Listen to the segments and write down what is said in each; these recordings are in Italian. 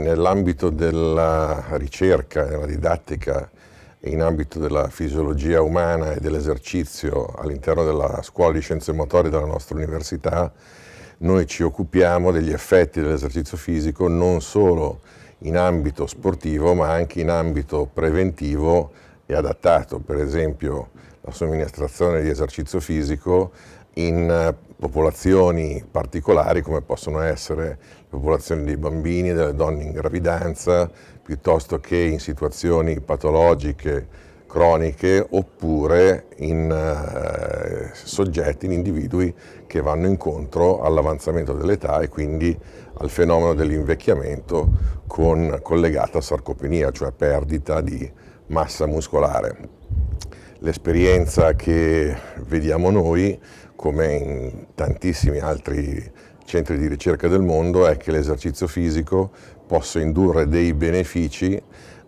Nell'ambito della ricerca e della didattica in ambito della fisiologia umana e dell'esercizio all'interno della scuola di scienze motorie della nostra università, noi ci occupiamo degli effetti dell'esercizio fisico non solo in ambito sportivo ma anche in ambito preventivo e adattato, per esempio la somministrazione di esercizio fisico in eh, popolazioni particolari come possono essere le popolazioni dei bambini e delle donne in gravidanza, piuttosto che in situazioni patologiche croniche oppure in eh, soggetti, in individui che vanno incontro all'avanzamento dell'età e quindi al fenomeno dell'invecchiamento con, collegata sarcopenia, cioè perdita di massa muscolare. L'esperienza che vediamo noi come in tantissimi altri centri di ricerca del mondo, è che l'esercizio fisico possa indurre dei benefici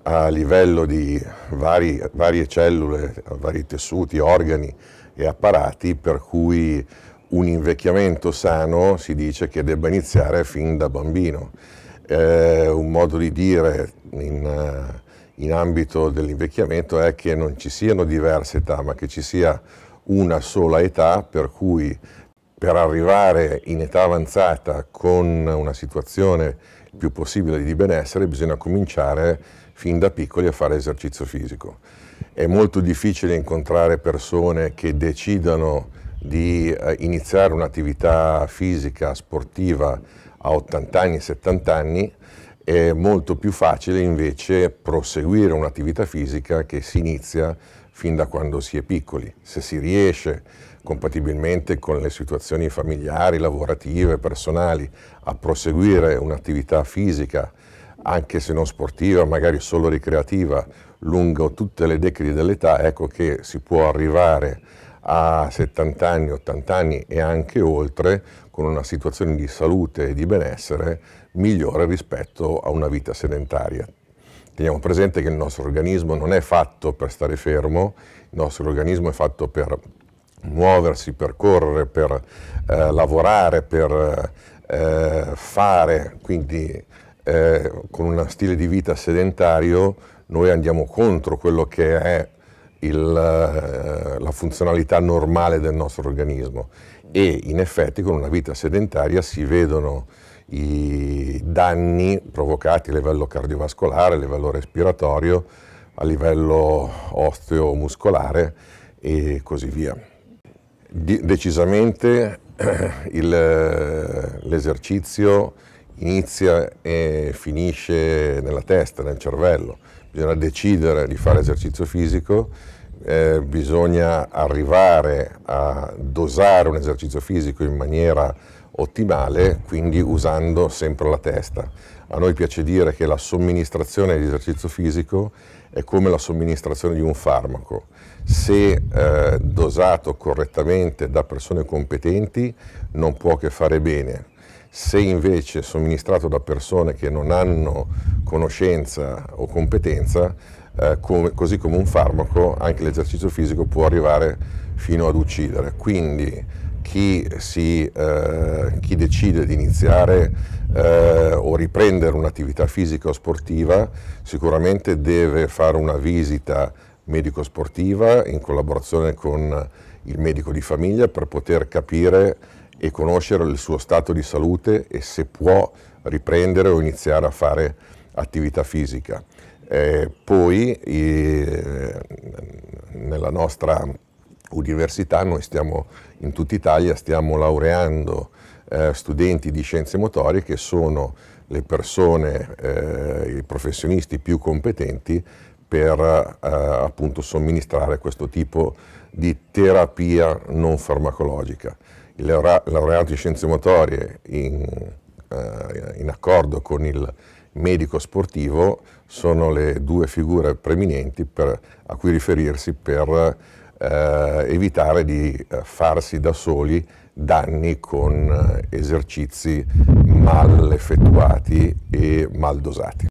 a livello di vari, varie cellule, vari tessuti, organi e apparati, per cui un invecchiamento sano si dice che debba iniziare fin da bambino. Eh, un modo di dire in, eh, in ambito dell'invecchiamento è che non ci siano diverse età, ma che ci sia una sola età per cui per arrivare in età avanzata con una situazione più possibile di benessere bisogna cominciare fin da piccoli a fare esercizio fisico. È molto difficile incontrare persone che decidano di eh, iniziare un'attività fisica sportiva a 80 anni, 70 anni, è molto più facile invece proseguire un'attività fisica che si inizia fin da quando si è piccoli. Se si riesce, compatibilmente con le situazioni familiari, lavorative, personali, a proseguire un'attività fisica, anche se non sportiva, magari solo ricreativa, lungo tutte le decadi dell'età, ecco che si può arrivare a 70 anni, 80 anni e anche oltre, con una situazione di salute e di benessere migliore rispetto a una vita sedentaria. Teniamo presente che il nostro organismo non è fatto per stare fermo, il nostro organismo è fatto per muoversi, per correre, per eh, lavorare, per eh, fare, quindi eh, con uno stile di vita sedentario noi andiamo contro quello che è il, eh, la funzionalità normale del nostro organismo e in effetti con una vita sedentaria si vedono i danni provocati a livello cardiovascolare, a livello respiratorio, a livello osteomuscolare e così via. Di, decisamente eh, l'esercizio inizia e finisce nella testa, nel cervello. Bisogna decidere di fare esercizio fisico, eh, bisogna arrivare a dosare un esercizio fisico in maniera ottimale, quindi usando sempre la testa. A noi piace dire che la somministrazione di esercizio fisico è come la somministrazione di un farmaco. Se eh, dosato correttamente da persone competenti non può che fare bene, se invece somministrato da persone che non hanno conoscenza o competenza, eh, come, così come un farmaco, anche l'esercizio fisico può arrivare fino ad uccidere. Quindi chi, si, eh, chi decide di iniziare eh, o riprendere un'attività fisica o sportiva sicuramente deve fare una visita medico-sportiva in collaborazione con il medico di famiglia per poter capire e conoscere il suo stato di salute e se può riprendere o iniziare a fare attività fisica. Eh, poi eh, nella nostra università, noi stiamo in tutta Italia, stiamo laureando eh, studenti di scienze motorie che sono le persone, eh, i professionisti più competenti per eh, appunto somministrare questo tipo di terapia non farmacologica. I laureati in scienze motorie in, eh, in accordo con il medico sportivo sono le due figure preminenti per, a cui riferirsi per eh, evitare di eh, farsi da soli danni con eh, esercizi mal effettuati e mal dosati.